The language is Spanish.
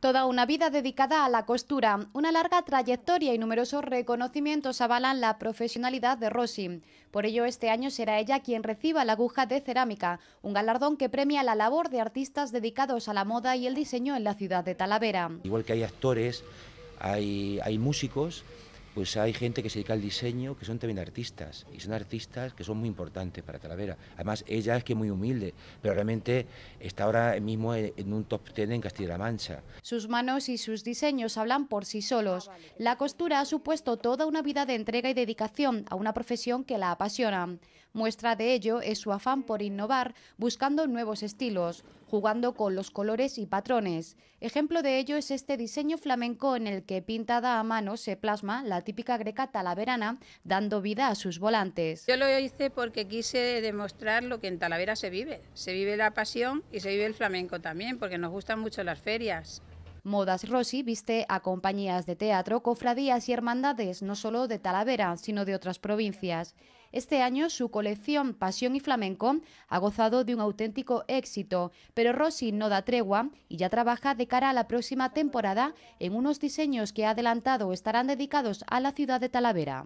Toda una vida dedicada a la costura, una larga trayectoria y numerosos reconocimientos avalan la profesionalidad de Rossi. Por ello, este año será ella quien reciba la aguja de cerámica, un galardón que premia la labor de artistas dedicados a la moda y el diseño en la ciudad de Talavera. Igual que hay actores, hay, hay músicos, pues hay gente que se dedica al diseño, que son también artistas, y son artistas que son muy importantes para Talavera. Además, ella es que muy humilde, pero realmente está ahora mismo en un top ten en Castilla-La Mancha. Sus manos y sus diseños hablan por sí solos. La costura ha supuesto toda una vida de entrega y dedicación a una profesión que la apasiona. Muestra de ello es su afán por innovar, buscando nuevos estilos, jugando con los colores y patrones. Ejemplo de ello es este diseño flamenco en el que pintada a mano se plasma la típica greca talaverana, dando vida a sus volantes. Yo lo hice porque quise demostrar lo que en Talavera se vive. Se vive la pasión y se vive el flamenco también, porque nos gustan mucho las ferias. Modas Rossi viste a compañías de teatro, cofradías y hermandades, no solo de Talavera, sino de otras provincias. Este año su colección Pasión y Flamenco ha gozado de un auténtico éxito, pero Rossi no da tregua y ya trabaja de cara a la próxima temporada en unos diseños que ha adelantado estarán dedicados a la ciudad de Talavera.